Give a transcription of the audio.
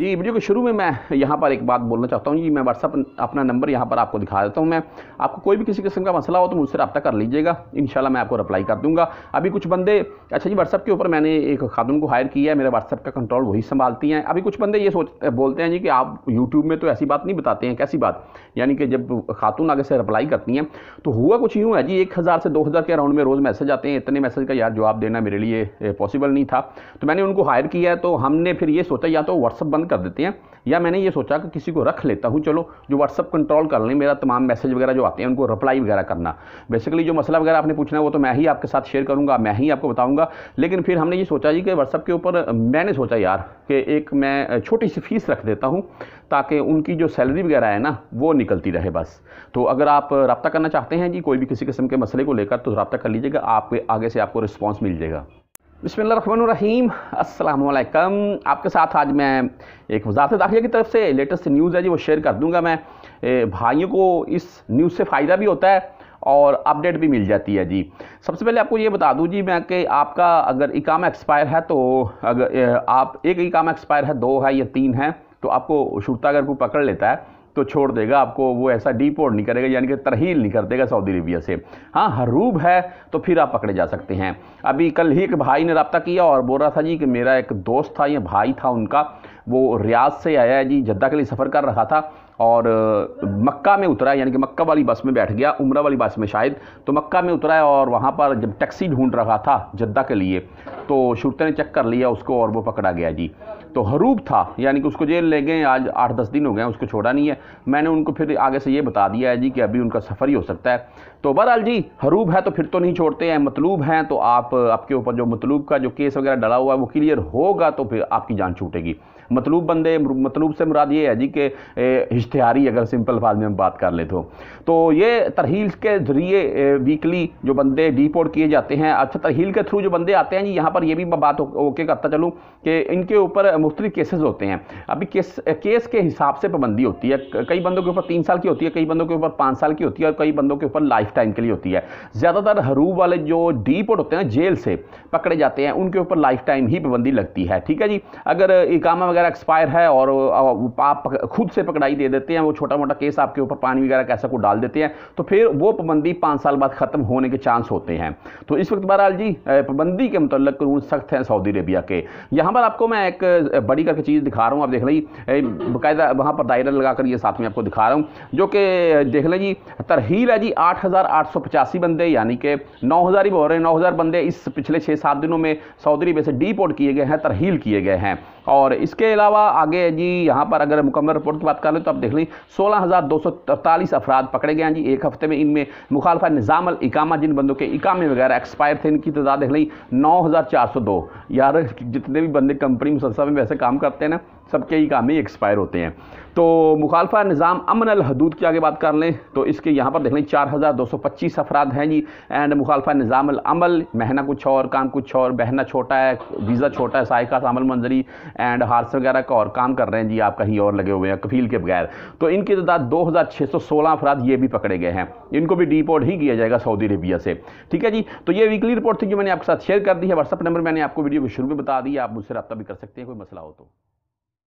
जी video के शुरू में मैं यहाँ पर एक बात बोलना चाहता हूँ जी मैं व्हाट्सअप अपना नंबर यहाँ पर आपको दिखा देता हूँ मैं आपको कोई भी किसी किस्म का मसला हो तो मुझसे रब्ता कर लीजिएगा इन मैं आपको रिप्लाई कर दूँगा अभी कुछ बंदे अच्छा जी व्हाट्सअप के ऊपर मैंने एक खातून को हायर किया है मेरा व्हाट्सअप का कंट्रोल वही संभालती हैं अभी कुछ बंदे ये सोच बोलते हैं जी कि आप यूट्यूब में तो ऐसी बात नहीं बताते हैं कैसी बात यानी कि जब खातून आगे से रिप्लाई करती हैं तो हुआ कुछ यूँ है जी एक हज़ार से दो हज़ार के अराउंड में रोज़ मैसेज आते हैं इतने मैसेज का यार जवाब देना मेरे लिए पॉसिबल नहीं था तो मैंने उनको हायर किया है तो हमने फिर ये सोचा या तो व्हाट्सअप बंद कर देते हैं या मैंने ये सोचा कि किसी को रख लेता हूँ चलो जो व्हाट्सअप कंट्रोल कर लें मेरा तमाम मैसेज वगैरह जो आते हैं उनको रिप्लाई वगैरह करना बेसिकली जो मसला वगैरह आपने पूछना है वो तो मैं ही आपके साथ शेयर करूँगा मैं ही आपको बताऊँगा लेकिन फिर हमने ये सोचा जी कि व्हाट्सअप के ऊपर मैंने सोचा यार कि एक मैं छोटी सी फीस रख देता हूँ ताकि उनकी जो सैलरी वगैरह है ना वो निकलती रहे बस तो अगर आप रबता करना चाहते हैं जी कोई भी किसी किस्म के मसले को लेकर तो रबता कर लीजिएगा आपके आगे से आपको रिस्पॉन्स मिल जाएगा बसमीम अल्लाम आपके साथ आज मैं एक वजारत दाखिले की तरफ से लेटेस्ट न्यूज़ है जी वो शेयर कर दूंगा मैं भाइयों को इस न्यूज़ से फ़ायदा भी होता है और अपडेट भी मिल जाती है जी सबसे पहले आपको ये बता दूं जी मैं कि आपका अगर इकाम एक्सपायर है तो अगर आप एक इकाम एक्सपायर है दो है या तीन है तो आपको शुरता अगर कोई पकड़ लेता है तो छोड़ देगा आपको वो ऐसा डिपोर्ट नहीं करेगा यानी कि तरहील नहीं कर देगा सऊदी अरेबिया से हाँ हरूब है तो फिर आप पकड़े जा सकते हैं अभी कल ही एक भाई ने रबता किया और बोल रहा था जी कि मेरा एक दोस्त था या भाई था उनका वो रियाज से आया है जी जद्दा के लिए सफ़र कर रहा था और मक्का में उतरा यानी कि मक्का वाली बस में बैठ गया उमरा वाली बस में शायद तो मक्का में उतरा और वहाँ पर जब टैक्सी ढूंढ रहा था जद्दा के लिए तो शुरते ने चेक कर लिया उसको और वो पकड़ा गया जी तो हरूब था यानी कि उसको जेल ले गए आज आठ दस दिन हो गए उसको छोड़ा नहीं है मैंने उनको फिर आगे से ये बता दिया है जी कि अभी उनका सफ़र ही हो सकता है तो बहरहाल जी हरूब है तो फिर तो नहीं छोड़ते हैं मतलूब हैं तो आप आपके ऊपर जो मतलूब का जो केस वगैरह डला हुआ है वो क्लियर होगा तो फिर आपकी जान छूटेगी मतलूब बंदे मतलूब से मुराद ये है जी कि इश्तहारी अगर सिंपल फाज में हम बात कर ले तो तो ये तरहील के ज़रिए वीकली जो बंदे डिपोर्ट किए जाते हैं अच्छा तरहील के थ्रू जो बंदे आते हैं जी यहाँ पर और ये भी मैं बात ओके करता चलूँ कि इनके ऊपर मुख्तलिफ केसेज होते हैं अभी केस केस के हिसाब से पाबंदी होती है कई बंदों के ऊपर तीन साल की होती है कई बंदों के ऊपर पाँच साल की होती है और कई बंदों के ऊपर लाइफ टाइम के लिए होती है ज़्यादातर हरूब वाले जो डीपोर्ट होते हैं जेल से पकड़े जाते हैं उनके ऊपर लाइफ टाइम ही पाबंदी लगती है ठीक है जी अगर इकामा वगैरह एक्सपायर है और आप खुद से पकड़ाई दे देते हैं वो छोटा मोटा केस आपके ऊपर पानी वगैरह कैसा को डाल देते हैं तो फिर वो पाबंदी पाँच साल बाद ख़त्म होने के चांस होते हैं तो इस वक्त बहरहाल जी पाबंदी के मतलब कानून सख्त हैं सऊदी अरेबिया के यहाँ पर आपको मैं एक बड़ी करके चीज़ दिखा रहा हूँ आप देख लें बाकायदा वहाँ पर दायरा लगा कर ये साथ में आपको दिखा रहा हूँ जो कि देख लें जी तरहील है जी आठ हज़ार आठ सौ पचासी बंदे यानी कि नौ हज़ार ही बोल रहे हैं नौ हज़ार बंदे इस पिछले छः सात दिनों में सऊदी अरेबिया से डीपोर्ट किए गए हैं तरहील किए गए हैं और इसके अलावा आगे जी यहाँ पर अगर मुकम्मल रिपोर्ट की बात कर लें तो आप देख लें सोलह हज़ार दो सौ तरतालीस अफराद पकड़े गए हैं जी एक हफ्ते में इनमें मुखालफा निज़ाम अल इकामा जिन बंदों के इकामे वगैरह एक्सपायर थे इनकी तादाद देख लें नौ हज़ार चार सौ दो यार जितने भी बंदे कंपनी में संस्था में वैसे काम करते हैं ना सबके ही काम ही एक्सपायर होते हैं तो मुखालफा निज़ाम अमन हदूद की आगे बात कर लें तो इसके यहाँ पर देख लें चार हज़ार दो सौ पच्चीस अफराद हैं जी एंड मुखालफा निज़ाम अमल महना कुछ और काम कुछ और बहना छोटा है वीज़ा छोटा है साइका सामल मंजरी एंड हार्स वगैरह का और काम कर रहे हैं जी आप कहीं और लगे हुए हैं कफील के बगैर तो इनकी तादाद दो हज़ार छः सौ सोलह अफराद ये भी पकड़े गए हैं इनको भी डिपोर्ट ही किया जाएगा सऊदी अरेबिया से ठीक है जी तो ये वीकली रिपोर्ट थी जो मैंने आपके साथ शेयर कर दी है व्हाट्सअप नंबर मैंने आपको वीडियो को शुरू में बता दी आप मुझसे रब्ता भी कर सकते हैं कोई मसला हो तो